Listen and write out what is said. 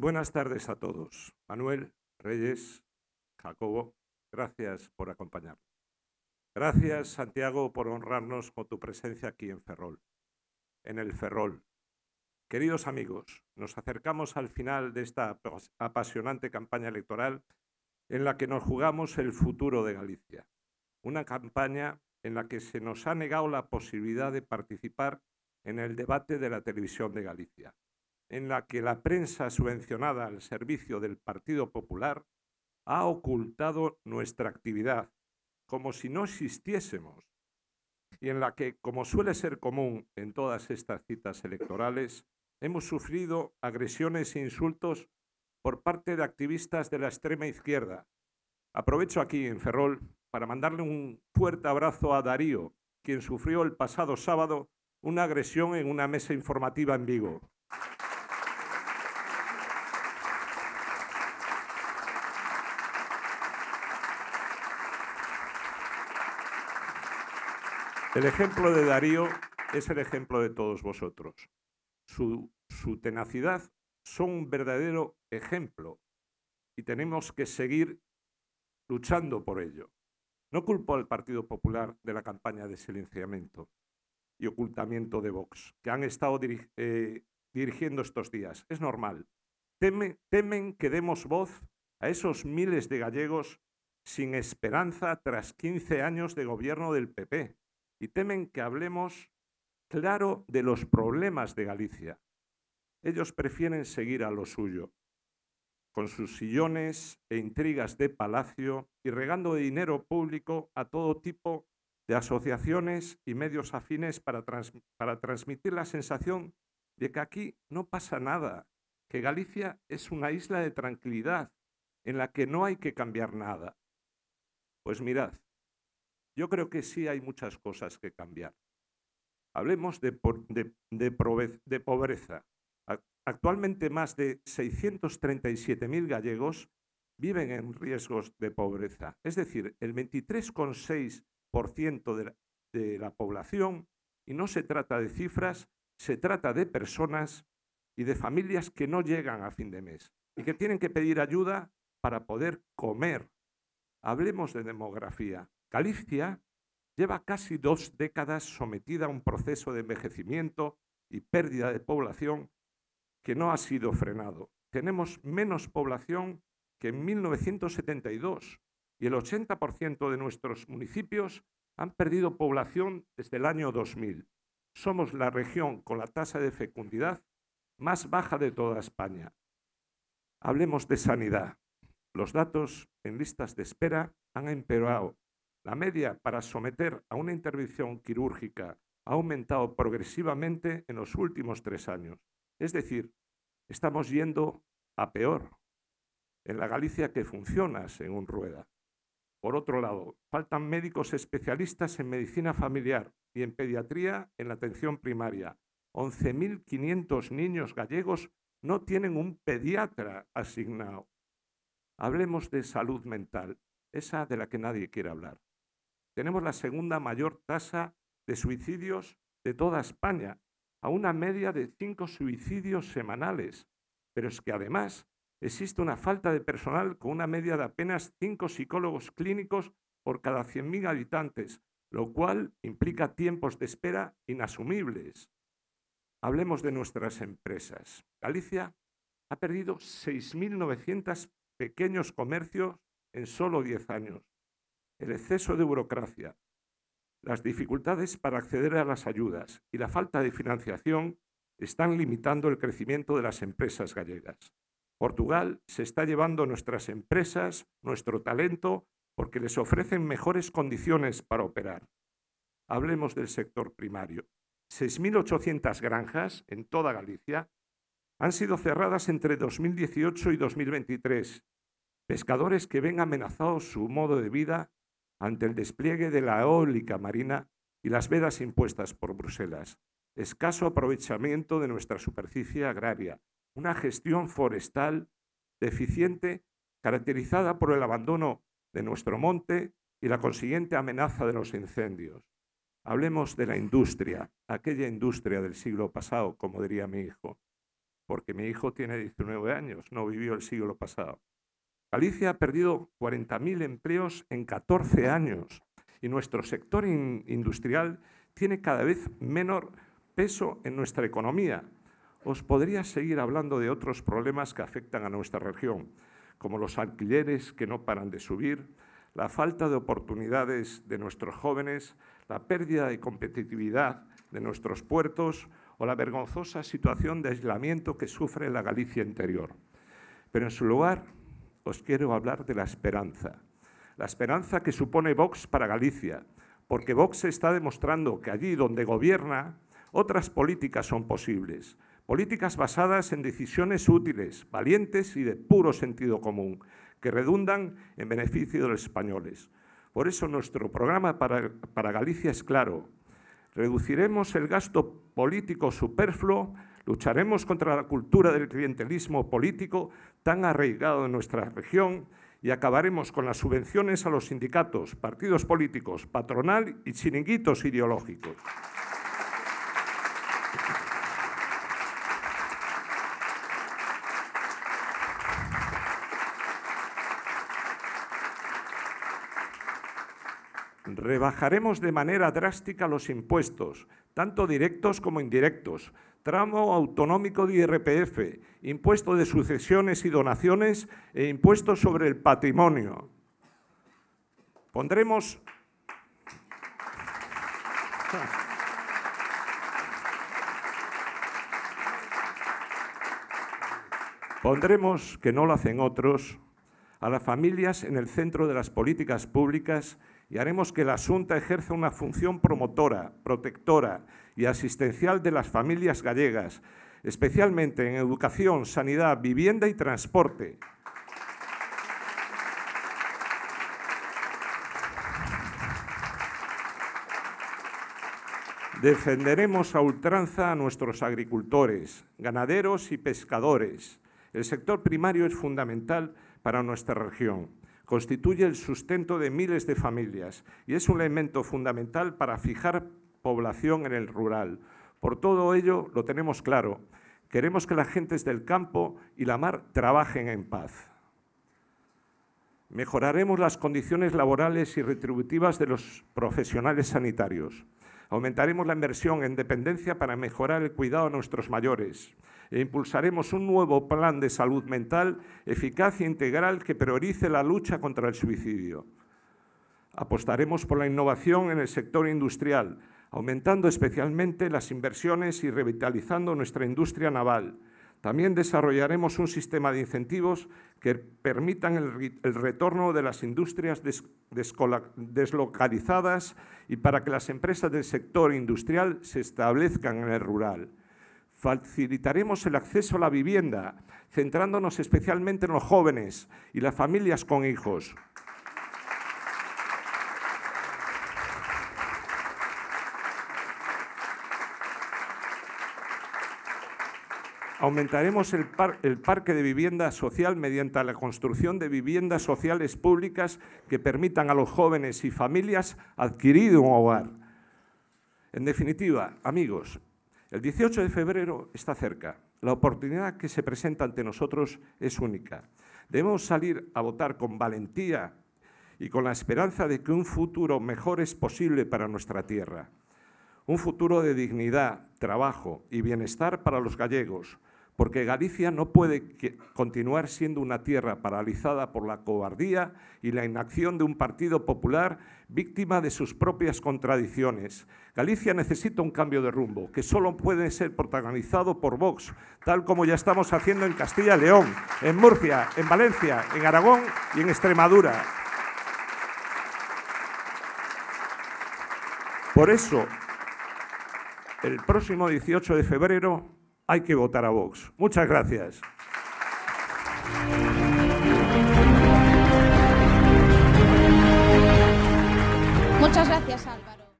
Buenas tardes a todos. Manuel, Reyes, Jacobo, gracias por acompañarnos. Gracias, Santiago, por honrarnos con tu presencia aquí en Ferrol. En el Ferrol. Queridos amigos, nos acercamos al final de esta apasionante campaña electoral en la que nos jugamos el futuro de Galicia. Una campaña en la que se nos ha negado la posibilidad de participar en el debate de la televisión de Galicia en la que la prensa subvencionada al servicio del Partido Popular ha ocultado nuestra actividad, como si no existiésemos, y en la que, como suele ser común en todas estas citas electorales, hemos sufrido agresiones e insultos por parte de activistas de la extrema izquierda. Aprovecho aquí en Ferrol para mandarle un fuerte abrazo a Darío, quien sufrió el pasado sábado una agresión en una mesa informativa en Vigo. El ejemplo de Darío es el ejemplo de todos vosotros. Su, tenacidad son un verdadero ejemplo y tenemos que seguir luchando por ello. No culpo al Partido Popular de la campaña de silenciamiento y ocultamiento de Vox, que han estado eh, dirigiendo estos días. Es normal. temen que demos voz a esos miles de gallegos sin esperanza tras 15 años de gobierno del PP, y temen que hablemos claro de los problemas de Galicia. Ellos prefieren seguir a lo suyo, con sus sillones e intrigas de palacio y regando dinero público a todo tipo de asociaciones y medios afines para, para transmitir la sensación de que aquí no pasa nada, que Galicia es una isla de tranquilidad en la que no hay que cambiar nada. Pues mirad, yo creo que sí hay muchas cosas que cambiar. Hablemos de, pobreza. Actualmente más de 637.000 gallegos viven en riesgos de pobreza. Es decir, el 23,6% de, de la población, y no se trata de cifras, se trata de personas y de familias que no llegan a fin de mes y que tienen que pedir ayuda para poder comer Hablemos de demografía. Galicia lleva casi dos décadas sometida a un proceso de envejecimiento y pérdida de población que no ha sido frenado. Tenemos menos población que en 1972 y el 80% de nuestros municipios han perdido población desde el año 2000. Somos la región con la tasa de fecundidad más baja de toda España. Hablemos de sanidad. Los datos en listas de espera han empeorado. La media para someter a una intervención quirúrgica ha aumentado progresivamente en los últimos tres años. Es decir, estamos yendo a peor en la Galicia que funciona según Rueda. Por otro lado, faltan médicos especialistas en medicina familiar y en pediatría en la atención primaria. 11.500 niños gallegos no tienen un pediatra asignado. Hablemos de salud mental, esa de la que nadie quiere hablar. Tenemos la segunda mayor tasa de suicidios de toda España, a una media de cinco suicidios semanales. Pero es que además existe una falta de personal con una media de apenas cinco psicólogos clínicos por cada 100.000 habitantes, lo cual implica tiempos de espera inasumibles. Hablemos de nuestras empresas. Galicia ha perdido 6.900 pequeños comercios en solo 10 años, el exceso de burocracia, las dificultades para acceder a las ayudas y la falta de financiación están limitando el crecimiento de las empresas gallegas. Portugal se está llevando nuestras empresas, nuestro talento, porque les ofrecen mejores condiciones para operar. Hablemos del sector primario. 6.800 granjas en toda Galicia han sido cerradas entre 2018 y 2023 pescadores que ven amenazado su modo de vida ante el despliegue de la eólica marina y las vedas impuestas por Bruselas, escaso aprovechamiento de nuestra superficie agraria, una gestión forestal deficiente caracterizada por el abandono de nuestro monte y la consiguiente amenaza de los incendios. Hablemos de la industria, aquella industria del siglo pasado, como diría mi hijo, porque mi hijo tiene 19 años, no vivió el siglo pasado. Galicia ha perdido 40.000 empleos en 14 años y nuestro sector industrial tiene cada vez menor peso en nuestra economía. Os podría seguir hablando de otros problemas que afectan a nuestra región, como los alquileres que no paran de subir, la falta de oportunidades de nuestros jóvenes, la pérdida de competitividad de nuestros puertos o la vergonzosa situación de aislamiento que sufre la Galicia interior. Pero en su lugar os quiero hablar de la esperanza. La esperanza que supone Vox para Galicia, porque Vox está demostrando que allí donde gobierna, otras políticas son posibles. Políticas basadas en decisiones útiles, valientes y de puro sentido común, que redundan en beneficio de los españoles. Por eso nuestro programa para, Galicia es claro. Reduciremos el gasto político superfluo Lucharemos contra la cultura del clientelismo político tan arraigado en nuestra región y acabaremos con las subvenciones a los sindicatos, partidos políticos, patronal y chiringuitos ideológicos. Rebajaremos de manera drástica los impuestos, tanto directos como indirectos, tramo autonómico de IRPF, impuesto de sucesiones y donaciones e impuesto sobre el patrimonio. Pondremos... Pondremos, que no lo hacen otros, a las familias en el centro de las políticas públicas y haremos que la asunta ejerza una función promotora, protectora y asistencial de las familias gallegas, especialmente en educación, sanidad, vivienda y transporte. Defenderemos a ultranza a nuestros agricultores, ganaderos y pescadores. El sector primario es fundamental para nuestra región constituye el sustento de miles de familias y es un elemento fundamental para fijar población en el rural. Por todo ello, lo tenemos claro. Queremos que las gentes del campo y la mar trabajen en paz. Mejoraremos las condiciones laborales y retributivas de los profesionales sanitarios. Aumentaremos la inversión en dependencia para mejorar el cuidado a nuestros mayores e impulsaremos un nuevo plan de salud mental eficaz e integral que priorice la lucha contra el suicidio. Apostaremos por la innovación en el sector industrial, aumentando especialmente las inversiones y revitalizando nuestra industria naval también desarrollaremos un sistema de incentivos que permitan el, retorno de las industrias deslocalizadas y para que las empresas del sector industrial se establezcan en el rural. Facilitaremos el acceso a la vivienda, centrándonos especialmente en los jóvenes y las familias con hijos. Aumentaremos el, parque de vivienda social mediante la construcción de viviendas sociales públicas que permitan a los jóvenes y familias adquirir un hogar. En definitiva, amigos, el 18 de febrero está cerca. La oportunidad que se presenta ante nosotros es única. Debemos salir a votar con valentía y con la esperanza de que un futuro mejor es posible para nuestra tierra. Un futuro de dignidad, trabajo y bienestar para los gallegos, porque Galicia no puede continuar siendo una tierra paralizada por la cobardía y la inacción de un partido popular víctima de sus propias contradicciones. Galicia necesita un cambio de rumbo, que solo puede ser protagonizado por Vox, tal como ya estamos haciendo en Castilla y León, en Murcia, en Valencia, en Aragón y en Extremadura. Por eso, el próximo 18 de febrero hay que votar a Vox. Muchas gracias. Muchas gracias,